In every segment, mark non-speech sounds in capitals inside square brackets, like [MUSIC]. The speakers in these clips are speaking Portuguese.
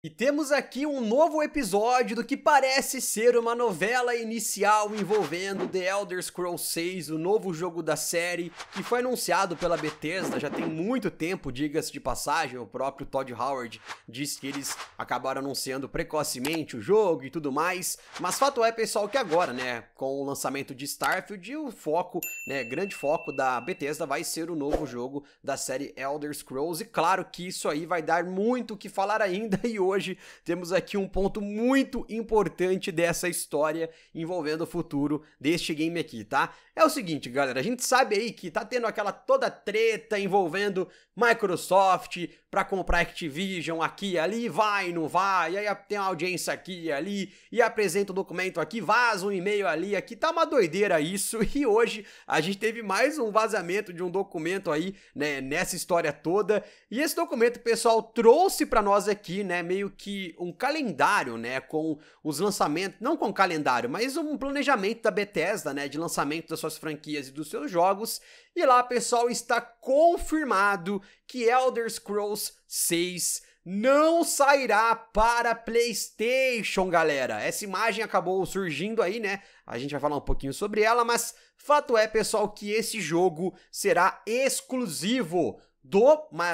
E temos aqui um novo episódio do que parece ser uma novela inicial envolvendo The Elder Scrolls 6, o novo jogo da série, que foi anunciado pela Bethesda já tem muito tempo, diga-se de passagem, o próprio Todd Howard disse que eles acabaram anunciando precocemente o jogo e tudo mais, mas fato é, pessoal, que agora, né, com o lançamento de Starfield, o foco, né, grande foco da Bethesda vai ser o novo jogo da série Elder Scrolls, e claro que isso aí vai dar muito o que falar ainda [LAUGHS] e hoje temos aqui um ponto muito importante dessa história envolvendo o futuro deste game aqui, tá? É o seguinte, galera, a gente sabe aí que tá tendo aquela toda treta envolvendo Microsoft, para comprar Activision aqui e ali, vai, não vai, e aí tem uma audiência aqui e ali, e apresenta o um documento aqui, vaza um e-mail ali, aqui, tá uma doideira isso, [LAUGHS] e hoje a gente teve mais um vazamento de um documento aí, né, nessa história toda, e esse documento, pessoal, trouxe para nós aqui, né, meio que um calendário, né, com os lançamentos, não com calendário, mas um planejamento da Bethesda, né, de lançamento das suas franquias e dos seus jogos, e lá, pessoal, está confirmado que Elder Scrolls Deus 6 não sairá para PlayStation, galera. Essa imagem acabou surgindo aí, né? A gente vai falar um pouquinho sobre ela, mas fato é, pessoal, que esse jogo será exclusivo do,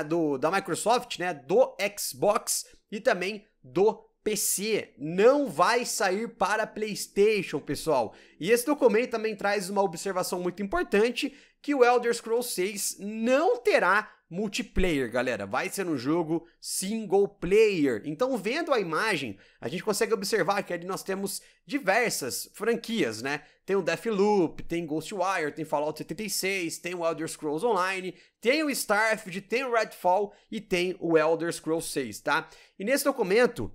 do da Microsoft, né? Do Xbox e também do PC não vai sair para PlayStation, pessoal. E esse documento também traz uma observação muito importante que o Elder Scrolls 6 não terá multiplayer, galera. Vai ser um jogo single player. Então, vendo a imagem, a gente consegue observar que ali nós temos diversas franquias, né? Tem o Deathloop, tem Ghostwire, tem Fallout 76, tem o Elder Scrolls Online, tem o Starfield, tem o Redfall e tem o Elder Scrolls 6, tá? E nesse documento,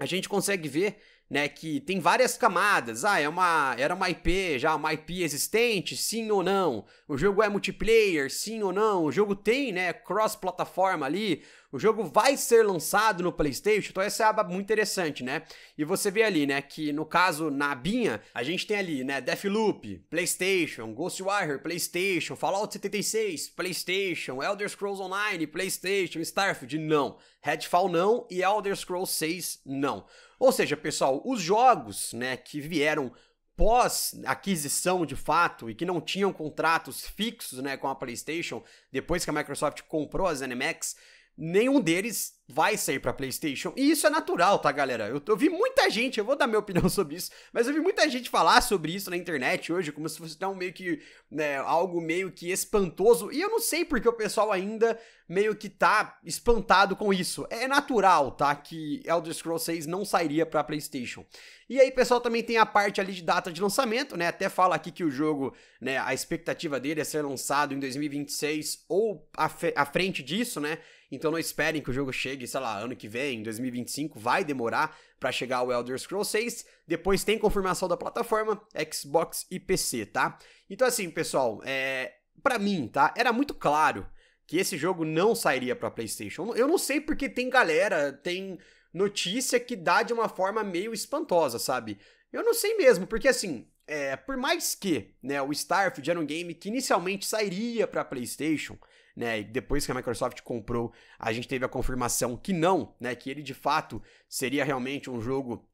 a gente consegue ver né, que tem várias camadas. Ah, é uma, era uma IP, já uma IP existente, sim ou não? O jogo é multiplayer, sim ou não? O jogo tem, né, cross-plataforma ali. O jogo vai ser lançado no PlayStation, então essa é a aba muito interessante, né? E você vê ali, né, que no caso na abinha, a gente tem ali, né, Deathloop, PlayStation, Ghostwire, PlayStation, Fallout 76, PlayStation, Elder Scrolls Online, PlayStation, Starfield, não. Redfall não e Elder Scrolls 6 não. Ou seja, pessoal, os jogos, né, que vieram pós aquisição de fato e que não tinham contratos fixos, né, com a PlayStation, depois que a Microsoft comprou a ZeniMax, nenhum deles vai sair para PlayStation. E isso é natural, tá, galera? Eu, eu, vi muita gente, eu vou dar minha [LAUGHS] opinião sobre isso, mas eu vi muita gente falar sobre isso na internet hoje, como se fosse tão meio que né, algo meio que espantoso. E eu não sei porque o pessoal ainda meio que tá espantado com isso. É natural, tá, que Elder Scrolls 6 não sairia para PlayStation. E aí, pessoal, também tem a parte ali de data de lançamento, né? Até fala aqui que o jogo, né, a expectativa dele é ser lançado em 2026 ou à frente disso, né? Então não esperem que o jogo chegue, sei lá, ano que vem, 2025, vai demorar para chegar o Elder Scrolls 6. Depois tem confirmação da plataforma, Xbox e PC, tá? Então assim, pessoal, é, para mim, tá? Era muito claro que esse jogo não sairia para PlayStation. Eu não sei porque tem galera, tem notícia que dá de uma forma meio espantosa, sabe? Eu não sei mesmo, porque assim, é, por mais que né, o Starfield era um game que inicialmente sairia para PlayStation, né? E depois que a Microsoft comprou, a gente teve a confirmação que não, né? Que ele de fato seria realmente um jogo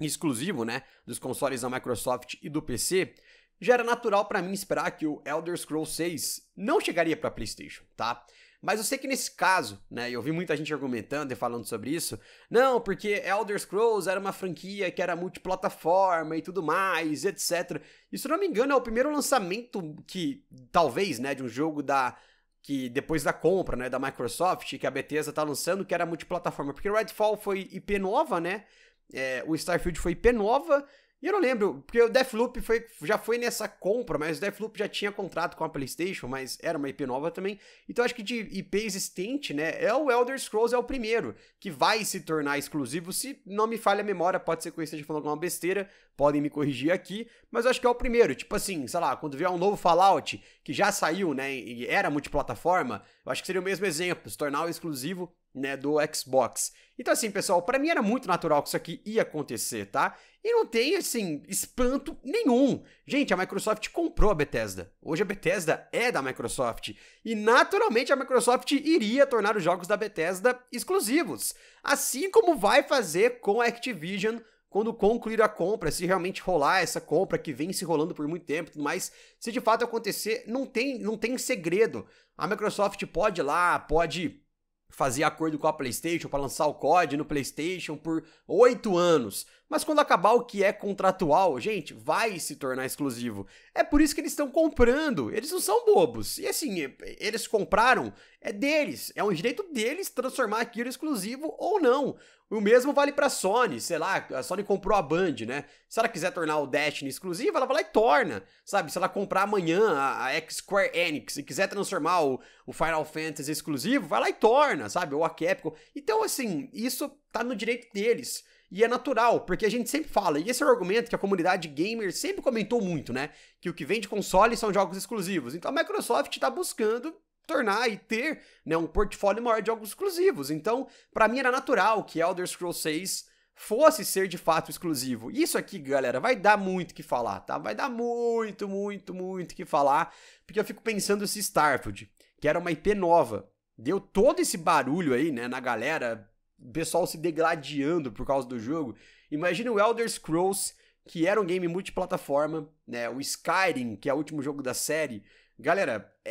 exclusivo, né? Dos consoles da Microsoft e do PC. Já era natural para mim esperar que o Elder Scrolls 6 não chegaria para PlayStation, tá? Mas eu sei que nesse caso, né, eu vi muita gente argumentando e falando sobre isso, não, porque Elder Scrolls era uma franquia que era multiplataforma e tudo mais, etc. E se não me engano, é o primeiro lançamento que, talvez, né, de um jogo da que depois da compra, né, da Microsoft, que a Bethesda tá lançando, que era multiplataforma, porque Redfall foi IP nova, né? É, o Starfield foi IP nova e eu não lembro, porque o Deathloop foi, já foi nessa compra, mas o Deathloop já tinha contrato com a PlayStation, mas era uma IP nova também. Então acho que de IP existente, né, é o Elder Scrolls é o primeiro que vai se tornar exclusivo, se não me falha a memória, pode ser que eu esteja falando alguma besteira, podem me corrigir aqui, mas acho que é o primeiro. Tipo assim, sei lá, quando vier um novo Fallout que já saiu, né, e era multiplataforma, eu acho que seria o mesmo exemplo, se tornar o exclusivo né, do Xbox. Então assim, pessoal, para mim era muito natural que isso aqui ia acontecer, tá? E não tem assim espanto nenhum. Gente, a Microsoft comprou a Bethesda. Hoje a Bethesda é da Microsoft e naturalmente a Microsoft iria tornar os jogos da Bethesda exclusivos, assim como vai fazer com a Activision quando concluir a compra, se realmente rolar essa compra que vem se rolando por muito tempo, mas se de fato acontecer, não tem, não tem segredo. A Microsoft pode ir lá, pode fazia acordo com a PlayStation para lançar o COD no PlayStation por oito anos. Mas quando acabar o que é contratual, gente, vai se tornar exclusivo. É por isso que eles estão comprando. Eles não são bobos. E assim, é, eles compraram, é deles. É um direito deles transformar aquilo exclusivo ou não. O mesmo vale para a Sony, sei lá, a Sony comprou a Band, né? Se ela quiser tornar o Destiny exclusivo, ela vai lá e torna, sabe? Se ela comprar amanhã a, x Square Enix e quiser transformar o, o, Final Fantasy exclusivo, vai lá e torna, sabe? Ou a Capcom. Então, assim, isso tá no direito deles. E é natural, porque a gente sempre fala, e esse é o argumento que a comunidade gamer sempre comentou muito, né? Que o que vem de console são jogos exclusivos. Então a Microsoft está buscando tornar e ter né, um portfólio maior de jogos exclusivos. Então, para mim era natural que Elder Scrolls 6 fosse ser de fato exclusivo. Isso aqui, galera, vai dar muito que falar, tá? Vai dar muito, muito, muito que falar, porque eu fico pensando se Starfield, que era uma IP nova, deu todo esse barulho aí, né, na galera pessoal se degladiando por causa do jogo. Imagina o Elder Scrolls, que era um game multiplataforma, né? O Skyrim, que é o último jogo da série. Galera, é,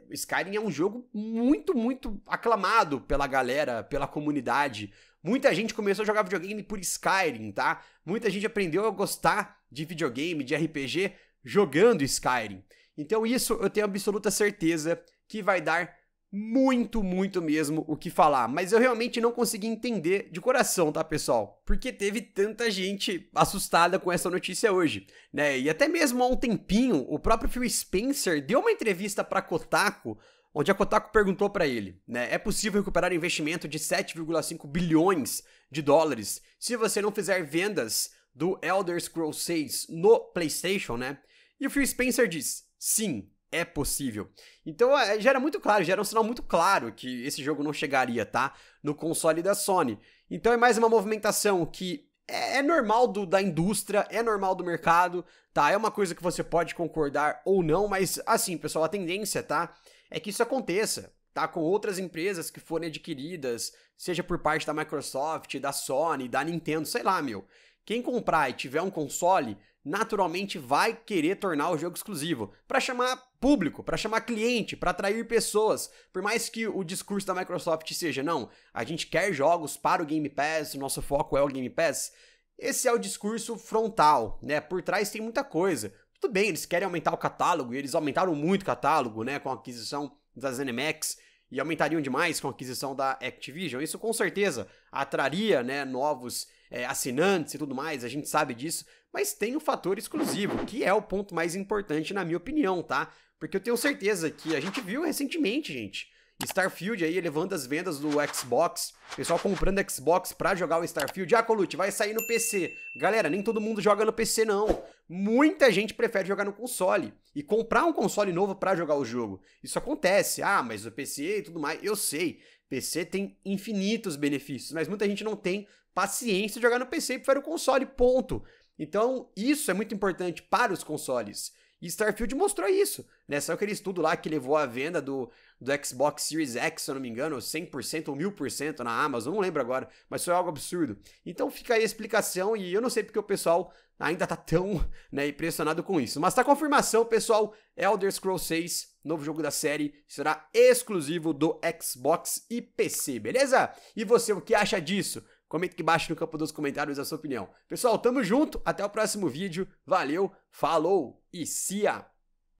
é... Skyrim é um jogo muito, muito aclamado pela galera, pela comunidade. Muita gente começou a jogar videogame por Skyrim, tá? Muita gente aprendeu a gostar de videogame, de RPG, jogando Skyrim. Então, isso eu tenho absoluta certeza que vai dar muito, muito mesmo o que falar. Mas eu realmente não consegui entender de coração, tá, pessoal? Porque teve tanta gente assustada com essa notícia hoje, né? E até mesmo há um tempinho, o próprio Phil Spencer deu uma entrevista para Kotaku onde a Kotaku perguntou para ele, né, é possível recuperar investimento de 7,5 bilhões de dólares se você não fizer vendas do Elder Scrolls 6 no PlayStation, né? E o Phil Spencer diz: "Sim, é possível. Então é, já era muito claro, já era um sinal muito claro que esse jogo não chegaria, tá? No console da Sony. Então é mais uma movimentação que é, é normal do, da indústria, é normal do mercado, tá? É uma coisa que você pode concordar ou não, mas assim, pessoal, a tendência, tá? É que isso aconteça, tá? Com outras empresas que forem adquiridas, seja por parte da Microsoft, da Sony, da Nintendo, sei lá, meu. Quem comprar e tiver um console naturalmente vai querer tornar o jogo exclusivo para chamar público, para chamar cliente, para atrair pessoas. Por mais que o discurso da Microsoft seja não, a gente quer jogos para o Game Pass, o nosso foco é o Game Pass. Esse é o discurso frontal, né? Por trás tem muita coisa. Tudo bem, eles querem aumentar o catálogo, e eles aumentaram muito o catálogo, né, com a aquisição da ZeniMax e aumentariam demais com a aquisição da Activision. Isso com certeza atraria né, novos é, assinantes e tudo mais, a gente sabe disso, mas tem o um fator exclusivo, que é o ponto mais importante, na minha opinião, tá? Porque eu tenho certeza que a gente viu recentemente, gente, Starfield aí levando as vendas do Xbox, pessoal comprando Xbox para jogar o Starfield. Ah, Colute, vai sair no PC. Galera, nem todo mundo joga no PC não. Muita gente prefere jogar no console e comprar um console novo para jogar o jogo. Isso acontece. Ah, mas o PC e tudo mais, eu sei. PC tem infinitos benefícios, mas muita gente não tem paciência de jogar no PC e prefere o console, ponto. Então, isso é muito importante para os consoles. E Starfield mostrou isso, né? Só aquele estudo lá que levou à venda do, do Xbox Series X, se eu não me engano, 100% ou 1000% na Amazon, não lembro agora, mas foi algo absurdo. Então fica aí a explicação e eu não sei porque o pessoal ainda tá tão né, impressionado com isso. Mas tá confirmação, pessoal, Elder Scrolls 6, novo jogo da série, será exclusivo do Xbox e PC, beleza? E você, o que acha disso? Comenta aqui embaixo no campo dos comentários a sua opinião. Pessoal, tamo junto, até o próximo vídeo. Valeu, falou e se